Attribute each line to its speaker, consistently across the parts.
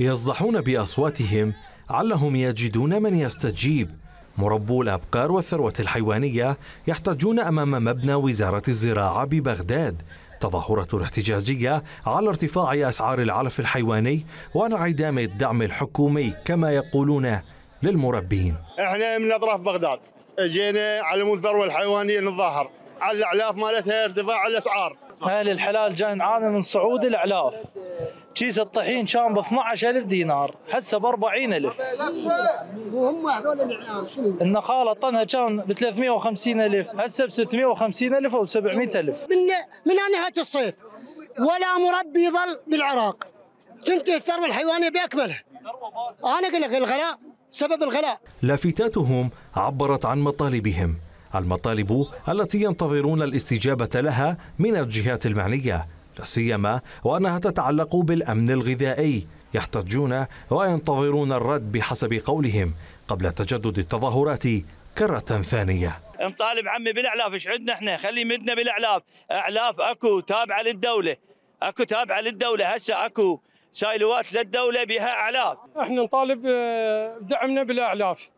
Speaker 1: يصدحون باصواتهم علهم يجدون من يستجيب مربو الابقار والثروه الحيوانيه يحتجون امام مبنى وزاره الزراعه ببغداد تظاهرة احتجاجية على ارتفاع أسعار العلف الحيواني وانعدام الدعم الحكومي كما يقولون للمربين احنا من أطراف بغداد جينا على الثروة الحيوانية نتظاهر على الأعلاف مالتها ارتفاع الأسعار أهل الحلال جاي نعاني من صعود الأعلاف كيس الطحين كان ب 12000 دينار هسه ب 40000 وهم هذول العيال شنو النقاله طنها كان ب 350000 هسه ب 650000 او 700000 من من نهايه الصيف ولا مربي يظل بالعراق تنتهي الثروه الحيوانيه باكملها انا اقول لك الغلاء سبب الغلاء لافتاتهم عبرت عن مطالبهم المطالب التي ينتظرون الاستجابه لها من الجهات المعنيه لا سيما وانها تتعلق بالامن الغذائي يحتجون وينتظرون الرد بحسب قولهم قبل تجدد التظاهرات كرة ثانية نطالب عمي بالاعلاف ايش عندنا احنا خلي مدنا بالاعلاف اعلاف اكو تابعه للدوله اكو تابعه للدوله هسه اكو سايلوات للدوله بها اعلاف احنا نطالب آه، بدعمنا بالاعلاف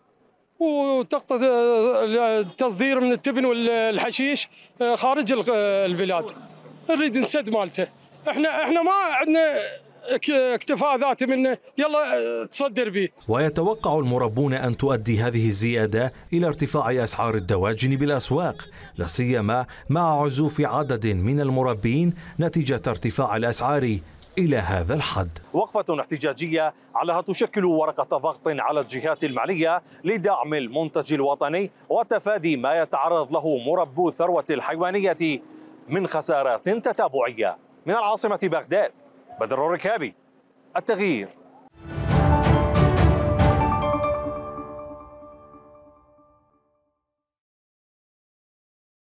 Speaker 1: وتقطة آه، التصدير من التبن والحشيش آه، خارج البلاد نريد نسد مالته احنا احنا ما عندنا اكتفاء ذاتي منه يلا آه، تصدر به ويتوقع المربون أن تؤدي هذه الزيادة إلى ارتفاع أسعار الدواجن بالأسواق لا سيما مع عزوف عدد من المربين نتيجة ارتفاع الأسعار إلى هذا الحد وقفة احتجاجية علىها تشكل ورقة ضغط على الجهات المالية لدعم المنتج الوطني وتفادي ما يتعرض له مربو الثروة الحيوانية من خسارات تتابعية من العاصمة بغداد بدر الركابي التغيير